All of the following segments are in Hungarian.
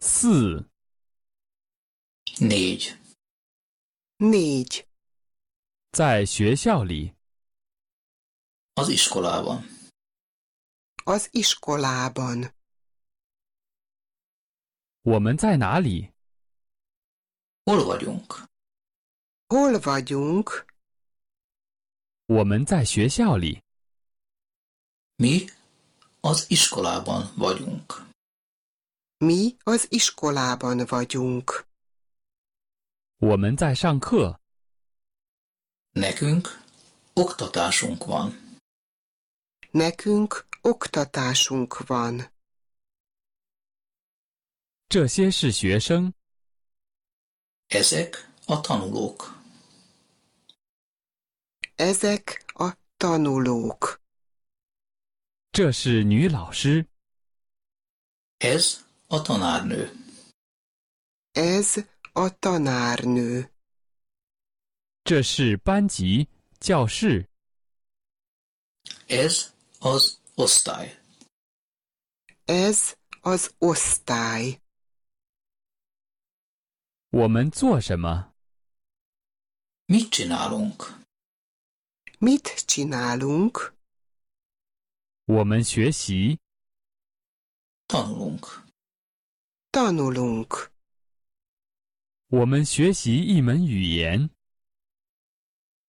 四 négy négy 在学校里 az iskolában az iskolában 我们在哪里 hol vagyunk hol vagyunk 我们在学校里 mi az iskolában vagyunk. Mi az iskolában vagyunk. Nekünk oktatásunk van. Nekünk oktatásunk van. Ezek a tanulók. Ezek a tanulók. 这是女老师。Ez a tanárnő. Ez a tanárnő. 这是班级，教室。Ez az osztály. Ez az osztály. 我们做什么？Mit csinálunk? Mit csinálunk? 我们学习。tanulunk，tanulunk。我们学习一门语言。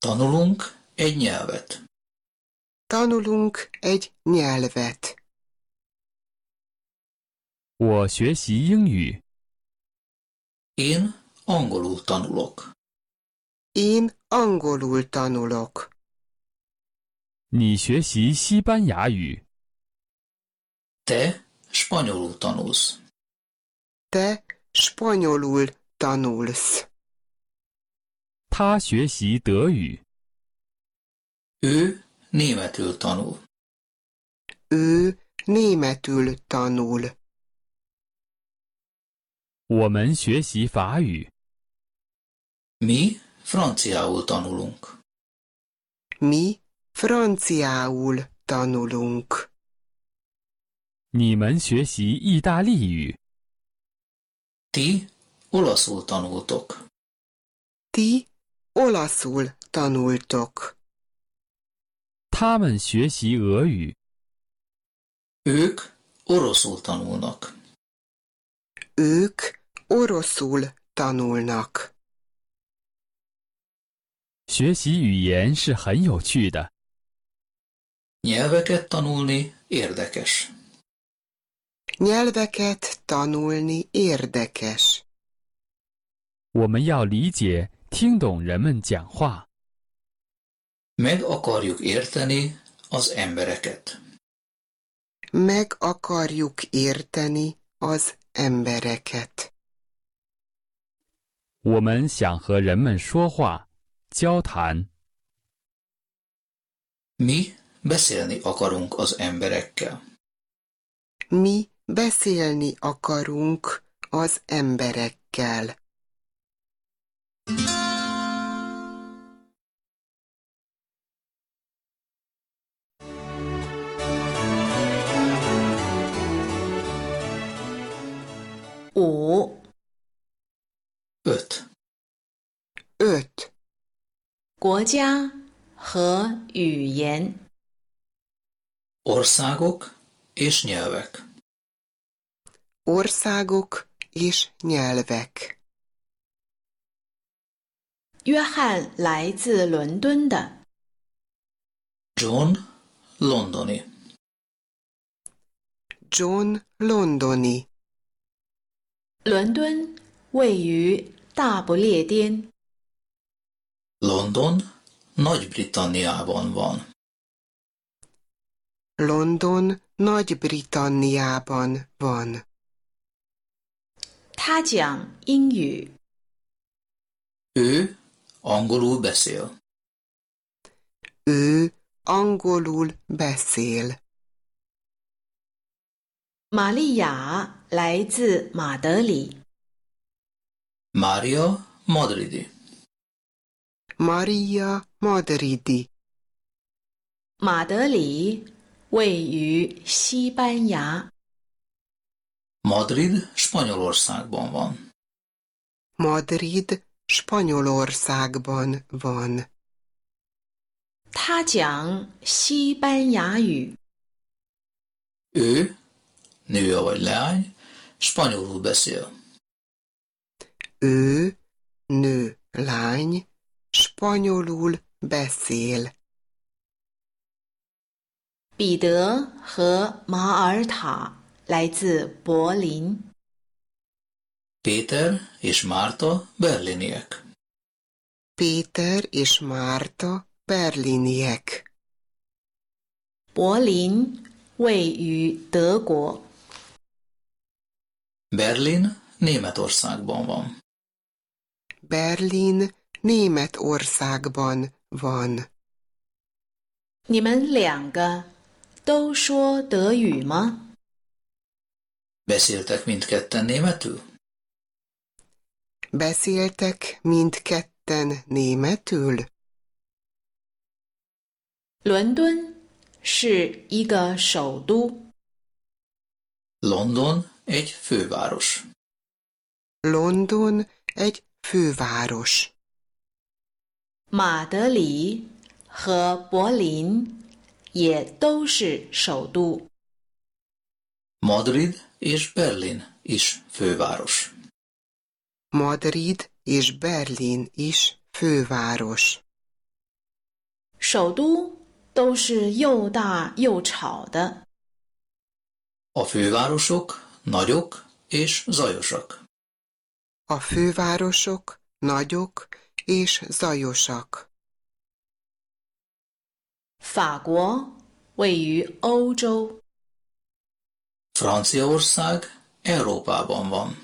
tanulunk egy nyelvet，tanulunk egy nyelvet。我学习英语。én angolul tanulok，én angolul tanulok。你学习西班牙语。Te españolul tanulis。他学习德语。Ö németül tanul. Ö németül tanul. 我们学习法语。Mi franciaul tanulunk。Mi Franciául tanulunk. 你们学习意大利语。Ti olaszul tanultok. Ti olaszul tanultok. Ők oroszul tanulnak. Ők oroszul tanulnak. 学习语言是很有趣的。Nyelveket tanulni érdekes. Nyelveket tanulni érdekes. 我们要理解、听懂人们讲话。Meg akarjuk érteni az embereket. Meg akarjuk érteni az embereket. 我们想和人们说话、交谈。Mi Beszélni akarunk az emberekkel. Mi beszélni akarunk az emberekkel. Ó. Öt. Öt. 国家和语言。Országok és nyelvek Országok és nyelvek John londoni. John londoni. London London, nagy Nagy-Britanniában van. London Nagy-Britanniában van. ingyű. Ő angolul beszél. Ő angolul beszél. Maria lejtzi Madeli. 来自马德里。Mária madridi. Maria Madridi. Madeli 位于西班牙。Madrid Spanyolországban van. Madrid Spanyolországban van. 他讲西班牙语。Ő, nő vagy leány, spanyolul beszél. Ő, nő, lány, spanyolul beszél. 彼得和马尔塔来自柏林。Péter és Márta berliniek. Péter és Márta berliniek. Berlin Németországban van. Berlin Németországban van. 都说德语吗？Beszéltek mindketten németül? Beszéltek mindketten németül? 伦敦是一个首都。London egy főváros. London egy főváros. Berlin. 也都是首都。Madrid és Berlin is főváros. Madrid és Berlin is főváros. 首都都是又大又吵的。A fővárosok nagyok és zajosak. A fővárosok nagyok és zajosak. 法国位于欧洲。Franciaország Európában van.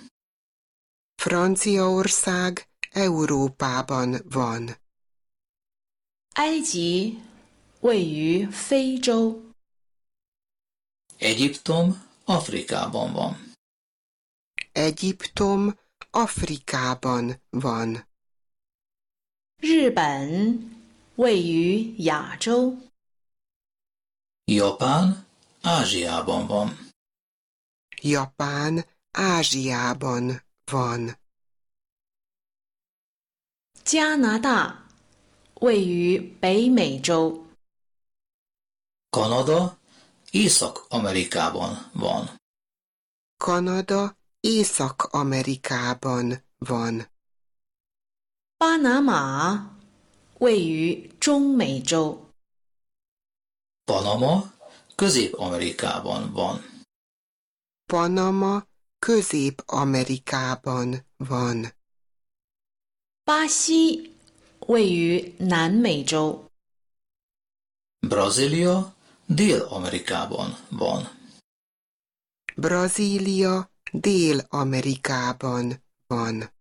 Franciaország Európában van. 埃及位于非洲。Egyiptom Afrikában van. Egyiptom Afrikában van. 日本位于亚洲。Japán Ázsiában van. Japán Ázsiában van. Kanada, Kanada észak Észak-Amerikában van. Kanada Észak-Amerikában van. Panama 位于中美洲。Panama Közép-Amerikában van. Panama Közép-Amerikában van. Brazília dél Dél-Amerikában van. Brazília Dél-Amerikában van.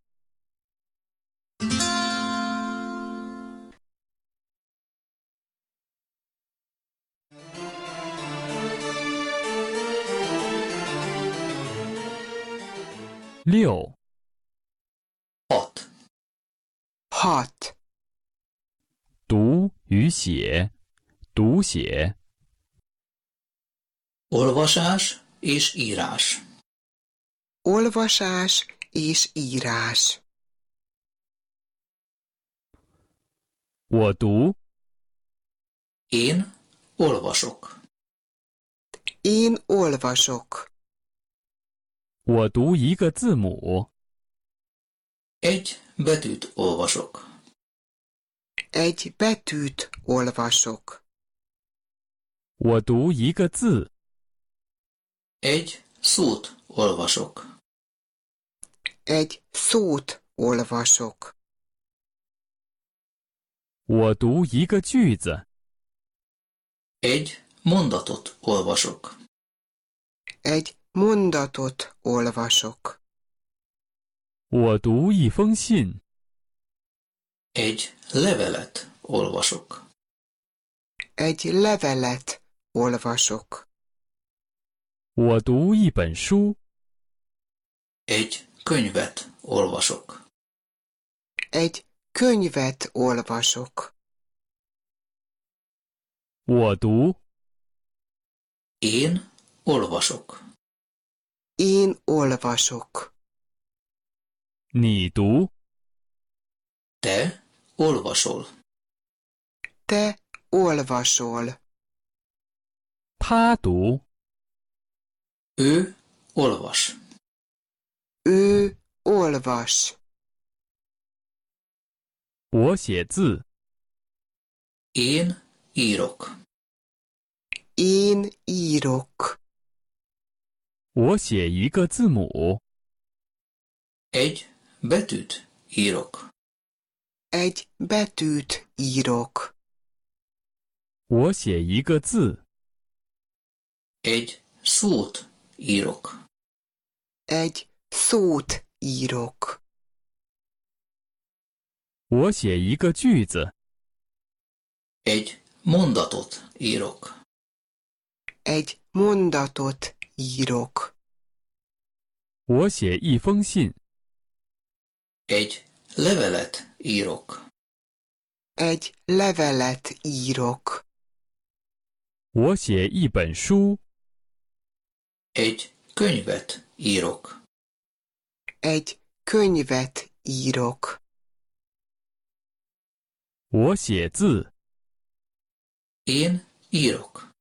六。hot，hot。读与写，读写。Olvasás és írás。Olvasás és írás。我读。Én olvasok。Én olvasok。我读一个字母。egy betűt olvasok。egy betűt olvasok。我读一个字。egy szót olvasok。egy szót olvasok。我读一个句子。egy mondatot olvasok。egy Mondatot olvasok. Egy levelet olvasok. Egy levelet olvasok. Egy könyvet olvasok. Egy könyvet olvasok. 我读 Én olvasok. Én olvasok. Te olvasol. Te olvasol. Ő olvas. Ő olvas. Én írok. Én írok. 我写一个字母。egy betűt írok. egy betűt írok. 我写一个字。egy szót írok. egy szót írok. 我写一个句子。egy mondatot írok. egy mondatot. 我写一封信。一，信。我写一本书。一，书。我写字。我写信。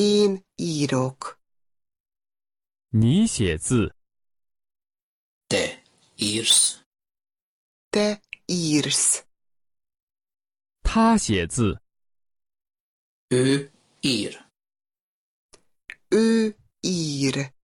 In írok。你写字。Te írs. Te írs. 他写字。Ő ír. ő ír.